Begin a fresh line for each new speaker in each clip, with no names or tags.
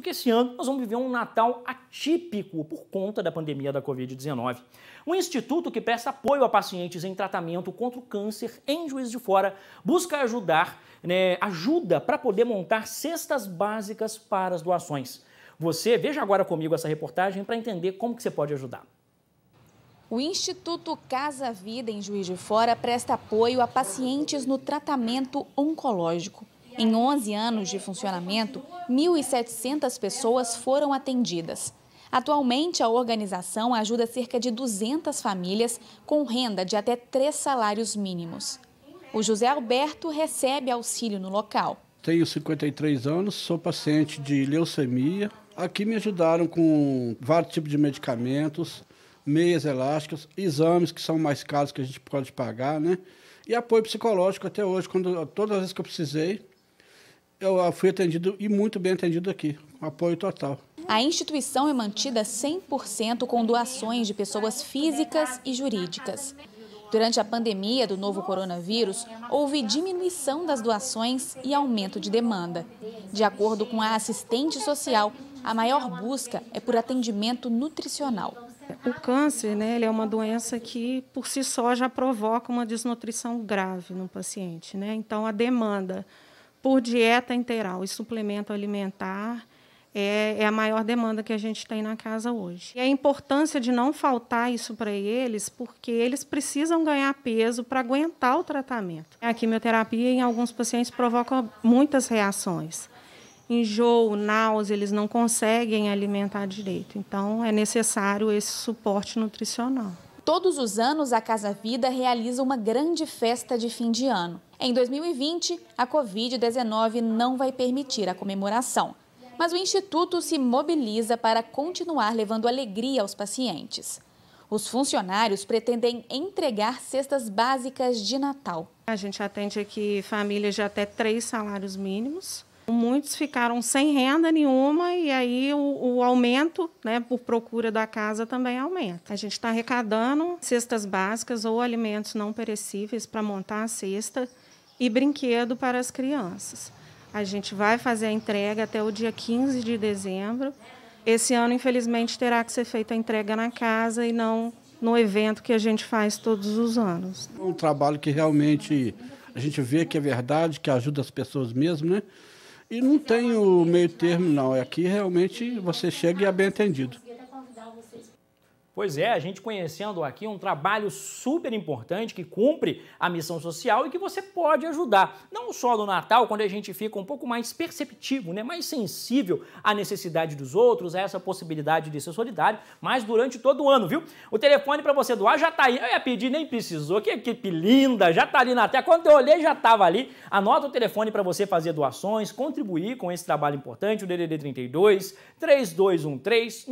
porque esse ano nós vamos viver um Natal atípico por conta da pandemia da Covid-19. Um instituto que presta apoio a pacientes em tratamento contra o câncer em Juiz de Fora busca ajudar, né, ajuda para poder montar cestas básicas para as doações. Você veja agora comigo essa reportagem para entender como que você pode ajudar.
O Instituto Casa Vida em Juiz de Fora presta apoio a pacientes no tratamento oncológico. Em 11 anos de funcionamento, 1.700 pessoas foram atendidas. Atualmente, a organização ajuda cerca de 200 famílias com renda de até três salários mínimos. O José Alberto recebe auxílio no local.
Tenho 53 anos, sou paciente de leucemia. Aqui me ajudaram com vários tipos de medicamentos, meias elásticas, exames que são mais caros que a gente pode pagar, né? E apoio psicológico até hoje, quando todas as vezes que eu precisei, eu fui atendido e muito bem atendido aqui, com apoio total.
A instituição é mantida 100% com doações de pessoas físicas e jurídicas. Durante a pandemia do novo coronavírus, houve diminuição das doações e aumento de demanda. De acordo com a assistente
social, a maior busca é por atendimento nutricional. O câncer né, ele é uma doença que, por si só, já provoca uma desnutrição grave no paciente. Né? Então, a demanda por dieta integral e suplemento alimentar é, é, a maior demanda que a gente tem na casa hoje. E a importância de não faltar isso para eles, porque eles precisam ganhar peso para aguentar o tratamento. A quimioterapia, em alguns pacientes, provoca muitas reações. Enjoo, náusea, eles não conseguem alimentar direito. Então, é necessário esse suporte nutricional.
Todos os anos, a Casa Vida realiza uma grande festa de fim de ano. Em 2020, a Covid-19 não vai permitir a comemoração, mas o Instituto se mobiliza para continuar levando alegria aos pacientes. Os funcionários pretendem entregar cestas básicas de Natal. A gente atende aqui
famílias de até três salários mínimos Tipo, muitos ficaram sem renda nenhuma e aí o, o aumento, né, por procura da casa também aumenta. A gente está arrecadando cestas básicas ou alimentos não perecíveis para montar a cesta e brinquedo para as crianças. A gente vai fazer a entrega até o dia 15 de dezembro. Esse ano, infelizmente, terá que ser feita a entrega na casa e não no evento que a gente faz todos os anos.
É um trabalho que realmente a gente vê que é verdade, que ajuda as pessoas mesmo, né? E não tem o meio termo, não. É aqui realmente você chega e é bem atendido.
Pois é, a gente conhecendo aqui um trabalho super importante que cumpre a missão social e que você pode ajudar. Não só no Natal, quando a gente fica um pouco mais perceptivo, né, mais sensível à necessidade dos outros, a essa possibilidade de ser solidário, mas durante todo o ano, viu? O telefone para você doar já tá aí. Eu ia pedir, nem precisou. Que equipe linda, já tá ali na tela. Quando eu olhei, já estava ali. Anota o telefone para você fazer doações, contribuir com esse trabalho importante, o DDD 32 3213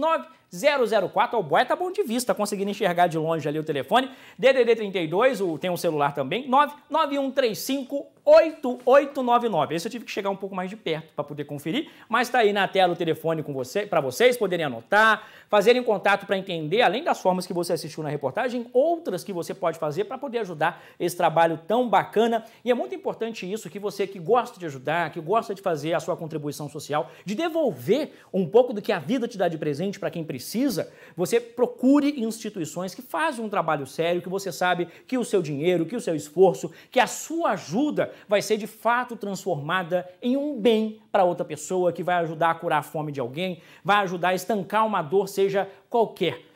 9004. O Boeta tá bom de vista, tá conseguindo enxergar de longe ali o telefone. DDD 32, tem um celular também, 99135 8899. Esse eu tive que chegar um pouco mais de perto para poder conferir, mas está aí na tela o telefone com você, para vocês poderem anotar, fazerem contato para entender, além das formas que você assistiu na reportagem, outras que você pode fazer para poder ajudar esse trabalho tão bacana. E é muito importante isso que você que gosta de ajudar, que gosta de fazer a sua contribuição social, de devolver um pouco do que a vida te dá de presente para quem precisa, você procure instituições que fazem um trabalho sério, que você sabe que o seu dinheiro, que o seu esforço, que a sua ajuda vai ser de fato transformada em um bem para outra pessoa que vai ajudar a curar a fome de alguém, vai ajudar a estancar uma dor, seja qualquer.